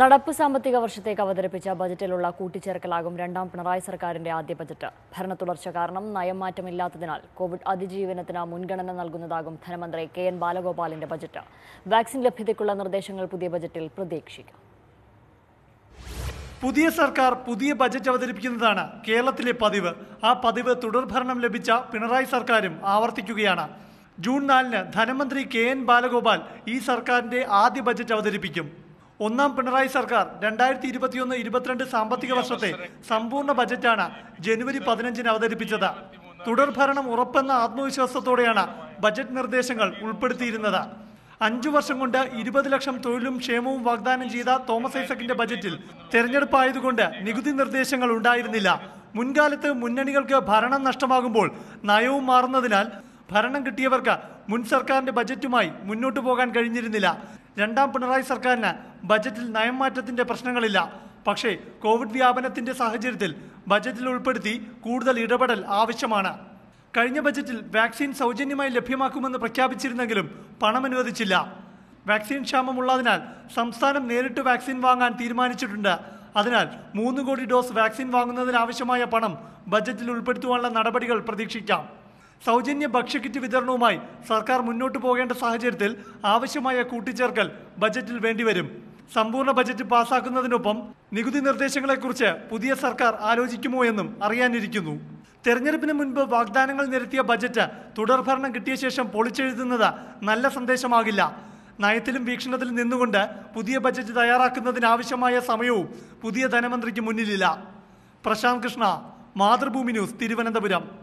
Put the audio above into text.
നടപ്പ് സാമ്പത്തിക വർഷത്തേക്ക് അവതരിപ്പിച്ച ബജറ്റിലുള്ള കൂട്ടിച്ചേർക്കലാകും രണ്ടാം പിണറായി സർക്കാരിന്റെ ആദ്യ ബജറ്റ് ഭരണ തുടർച്ച കാരണം നയംമാറ്റമില്ലാത്തതിനാൽ കോവിഡ് അതിജീവനത്തിന് മുൻഗണന നൽകുന്നതാകും ധനമന്ത്രി കെ എൻ ബാലഗോപാലിന്റെ ബജറ്റ് വാക്സിൻ ലഭ്യതയ്ക്കുള്ള നിർദ്ദേശങ്ങൾ പുതിയ ബജറ്റിൽ പ്രതീക്ഷിക്കും പുതിയ സർക്കാർ പുതിയ ബജറ്റ് അവതരിപ്പിക്കുന്നതാണ് കേരളത്തിലെ പതിവ് ആ പതിവ് തുടർഭരണം ലഭിച്ച പിണറായി സർക്കാരും ആവർത്തിക്കുകയാണ് ജൂൺ നാലിന് ധനമന്ത്രി കെ എൻ ബാലഗോപാൽ ഈ സർക്കാരിന്റെ ആദ്യ ബജറ്റ് അവതരിപ്പിക്കും ഒന്നാം പിണറായി സർക്കാർ രണ്ടായിരത്തി ഇരുപത്തിയൊന്ന് ഇരുപത്തിരണ്ട് സാമ്പത്തിക വർഷത്തെ സമ്പൂർണ്ണ ബജറ്റാണ് ജനുവരി പതിനഞ്ചിന് അവതരിപ്പിച്ചത് തുടർഭരണം ഉറപ്പെന്ന ആത്മവിശ്വാസത്തോടെയാണ് ബജറ്റ് നിർദ്ദേശങ്ങൾ ഉൾപ്പെടുത്തിയിരുന്നത് അഞ്ചു വർഷം കൊണ്ട് ഇരുപത് ലക്ഷം തൊഴിലും ക്ഷേമവും വാഗ്ദാനം ചെയ്ത തോമസ് ഐസക്കിന്റെ ബജറ്റിൽ തെരഞ്ഞെടുപ്പായതുകൊണ്ട് നികുതി നിർദ്ദേശങ്ങൾ ഉണ്ടായിരുന്നില്ല മുൻകാലത്ത് മുന്നണികൾക്ക് ഭരണം നഷ്ടമാകുമ്പോൾ നയവും മാറുന്നതിനാൽ ഭരണം കിട്ടിയവർക്ക് മുൻ സർക്കാരിന്റെ ബജറ്റുമായി മുന്നോട്ടു പോകാൻ കഴിഞ്ഞിരുന്നില്ല രണ്ടാം പിണറായി സർക്കാരിന് ബജറ്റിൽ നയംമാറ്റത്തിന്റെ പ്രശ്നങ്ങളില്ല പക്ഷേ കോവിഡ് വ്യാപനത്തിന്റെ സാഹചര്യത്തിൽ ബജറ്റിൽ ഉൾപ്പെടുത്തി കൂടുതൽ ഇടപെടൽ ആവശ്യമാണ് കഴിഞ്ഞ ബജറ്റിൽ വാക്സിൻ സൗജന്യമായി ലഭ്യമാക്കുമെന്ന് പ്രഖ്യാപിച്ചിരുന്നെങ്കിലും പണം അനുവദിച്ചില്ല വാക്സിൻ ക്ഷാമമുള്ളതിനാൽ സംസ്ഥാനം നേരിട്ട് വാക്സിൻ വാങ്ങാൻ തീരുമാനിച്ചിട്ടുണ്ട് അതിനാൽ മൂന്ന് കോടി ഡോസ് വാക്സിൻ വാങ്ങുന്നതിനാവശ്യമായ പണം ബജറ്റിൽ ഉൾപ്പെടുത്തുവാനുള്ള നടപടികൾ പ്രതീക്ഷിക്കാം സൗജന്യ ഭക്ഷ്യക്കിറ്റ് വിതരണവുമായി സർക്കാർ മുന്നോട്ട് പോകേണ്ട സാഹചര്യത്തിൽ ആവശ്യമായ കൂട്ടിച്ചേർക്കൽ ബജറ്റിൽ വേണ്ടിവരും സമ്പൂർണ്ണ ബജറ്റ് പാസാക്കുന്നതിനൊപ്പം നികുതി നിർദ്ദേശങ്ങളെക്കുറിച്ച് പുതിയ സർക്കാർ ആലോചിക്കുമോ എന്നും അറിയാനിരിക്കുന്നു തെരഞ്ഞെടുപ്പിന് മുൻപ് വാഗ്ദാനങ്ങൾ നിരത്തിയ ബജറ്റ് തുടർഭരണം കിട്ടിയ ശേഷം പൊളിച്ചെഴുതുന്നത് നല്ല സന്ദേശമാകില്ല നയത്തിലും വീക്ഷണത്തിലും നിന്നുകൊണ്ട് പുതിയ ബജറ്റ് തയ്യാറാക്കുന്നതിനാവശ്യമായ സമയവും പുതിയ ധനമന്ത്രിക്ക് മുന്നിലില്ല പ്രശാന്ത് കൃഷ്ണ മാതൃഭൂമി ന്യൂസ് തിരുവനന്തപുരം